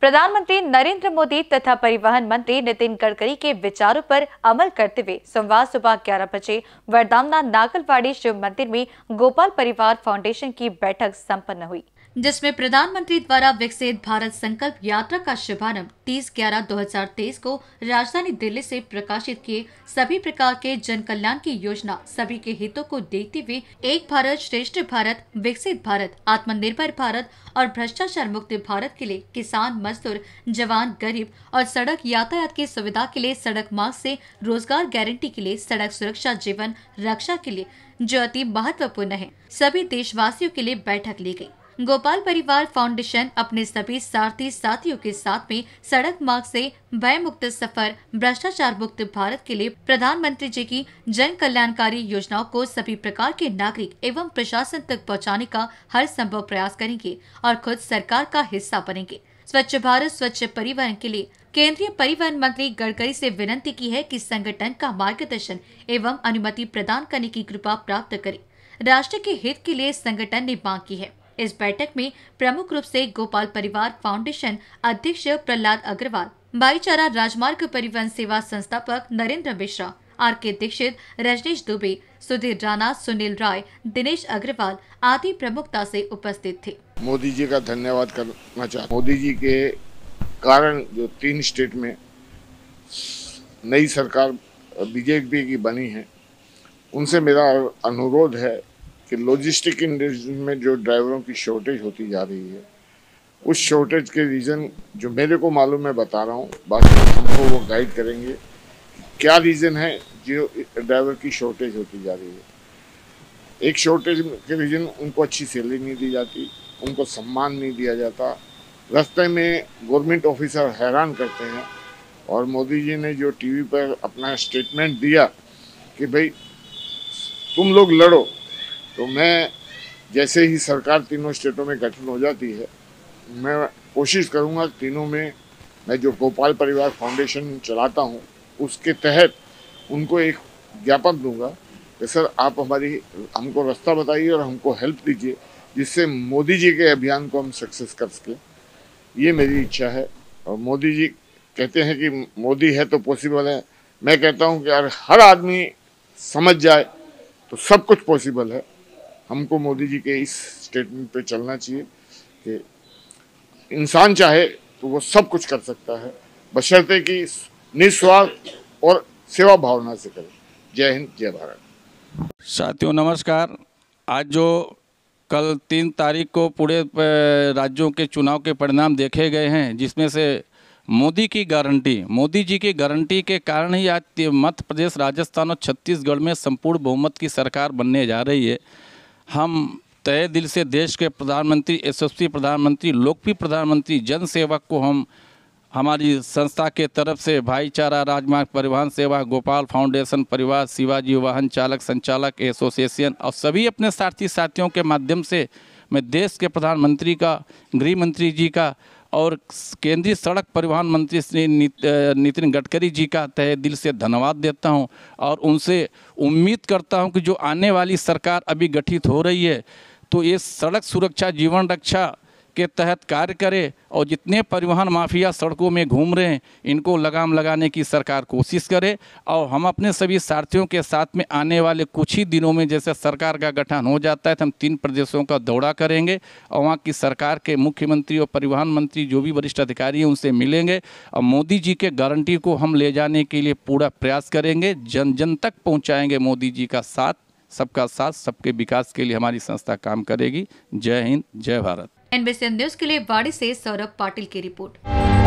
प्रधानमंत्री नरेंद्र मोदी तथा परिवहन मंत्री नितिन गडकरी के विचारों पर अमल करते हुए सोमवार सुबह ग्यारह बजे वरदामना नागलवाड़ी शिव मंदिर में गोपाल परिवार फाउंडेशन की बैठक संपन्न हुई जिसमें प्रधानमंत्री द्वारा विकसित भारत संकल्प यात्रा का शुभारंभ 30 ग्यारह 2023 को राजधानी दिल्ली से प्रकाशित किए सभी प्रकार के जन कल्याण की योजना सभी के हितों को देखते हुए एक भारत श्रेष्ठ भारत विकसित भारत आत्मनिर्भर भारत और भ्रष्टाचार मुक्त भारत के लिए किसान मजदूर जवान गरीब और सड़क यातायात की सुविधा के लिए सड़क मार्ग से रोजगार गारंटी के लिए सड़क सुरक्षा जीवन रक्षा के लिए जो अति महत्वपूर्ण है सभी देशवासियों के लिए बैठक ली गयी गोपाल परिवार फाउंडेशन अपने सभी सारथी साथियों के साथ में सड़क मार्ग से भय मुक्त सफर भ्रष्टाचार मुक्त भारत के लिए प्रधानमंत्री जी की जन कल्याणकारी योजनाओं को सभी प्रकार के नागरिक एवं प्रशासन तक पहुंचाने का हर संभव प्रयास करेंगे और खुद सरकार का हिस्सा बनेंगे स्वच्छ भारत स्वच्छ परिवहन के लिए केंद्रीय परिवहन मंत्री गडकरी से विनती की है कि संगठन का मार्गदर्शन एवं अनुमति प्रदान करने की कृपा प्राप्त करे राष्ट्र के हित के लिए संगठन ने मांग की है इस बैठक में प्रमुख रूप से गोपाल परिवार फाउंडेशन अध्यक्ष प्रहलाद अग्रवाल भाईचारा राजमार्ग परिवहन सेवा संस्थापक नरेंद्र मिश्रा आर के दीक्षित रजनीश दुबे सुधीर राणा सुनील राय दिनेश अग्रवाल आदि प्रमुखता से उपस्थित थे मोदी जी का धन्यवाद करना चाहता मोदी जी के कारण जो तीन स्टेट में नई सरकार बीजेपी की बनी है उनसे मेरा अनुरोध है कि लॉजिस्टिक इंडस्ट्री में जो ड्राइवरों की शॉर्टेज होती जा रही है उस शॉर्टेज के रीज़न जो मेरे को मालूम मैं बता रहा हूँ बाकी हमको वो गाइड करेंगे क्या रीज़न है जो ड्राइवर की शॉर्टेज होती जा रही है एक शॉर्टेज के रीज़न उनको अच्छी सैलरी नहीं दी जाती उनको सम्मान नहीं दिया जाता रास्ते में गवर्नमेंट ऑफिसर हैरान करते हैं और मोदी जी ने जो टीवी पर अपना स्टेटमेंट दिया कि भाई तुम लोग लड़ो तो मैं जैसे ही सरकार तीनों स्टेटों में गठन हो जाती है मैं कोशिश करूंगा तीनों में मैं जो गोपाल परिवार फाउंडेशन चलाता हूँ उसके तहत उनको एक ज्ञापन दूंगा कि सर आप हमारी हमको रास्ता बताइए और हमको हेल्प दीजिए जिससे मोदी जी के अभियान को हम सक्सेस कर सकें ये मेरी इच्छा है और मोदी जी कहते हैं कि मोदी है तो पॉसिबल है मैं कहता हूँ कि अगर हर आदमी समझ जाए तो सब कुछ पॉसिबल है हमको मोदी जी के इस स्टेटमेंट पे चलना चाहिए कि इंसान चाहे तो वो सब कुछ कर सकता है बशर्ते कि निस्वार्थ और सेवा भावना से करे जय हिंद जय भारत साथियों नमस्कार आज जो कल तीन तारीख को पूरे राज्यों के चुनाव के परिणाम देखे गए हैं जिसमें से मोदी की गारंटी मोदी जी की गारंटी के कारण ही आज मध्य प्रदेश राजस्थान और छत्तीसगढ़ में संपूर्ण बहुमत की सरकार बनने जा रही है हम तय दिल से देश के प्रधानमंत्री यशस्वी प्रधानमंत्री लोकप्रिय प्रधानमंत्री जन सेवक को हम हमारी संस्था के तरफ से भाईचारा राजमार्ग परिवहन सेवा गोपाल फाउंडेशन परिवार शिवाजी वाहन चालक संचालक एसोसिएशन और सभी अपने साथी साथियों के माध्यम से मैं देश के प्रधानमंत्री का गृह मंत्री जी का और केंद्रीय सड़क परिवहन मंत्री श्री नितिन गडकरी जी का तय दिल से धन्यवाद देता हूं और उनसे उम्मीद करता हूं कि जो आने वाली सरकार अभी गठित हो रही है तो ये सड़क सुरक्षा जीवन रक्षा के तहत कार्य करे और जितने परिवहन माफिया सड़कों में घूम रहे हैं इनको लगाम लगाने की सरकार कोशिश करे और हम अपने सभी साथियों के साथ में आने वाले कुछ ही दिनों में जैसे सरकार का गठन हो जाता है तो हम तीन प्रदेशों का दौरा करेंगे और वहाँ की सरकार के मुख्यमंत्री और परिवहन मंत्री जो भी वरिष्ठ अधिकारी हैं उनसे मिलेंगे और मोदी जी के गारंटी को हम ले जाने के लिए पूरा प्रयास करेंगे जन जन तक पहुँचाएँगे मोदी जी का साथ सबका साथ सबके विकास के लिए हमारी संस्था काम करेगी जय हिंद जय भारत एनबीसी न्यूज के लिए बाड़ी से सौरभ पाटिल की रिपोर्ट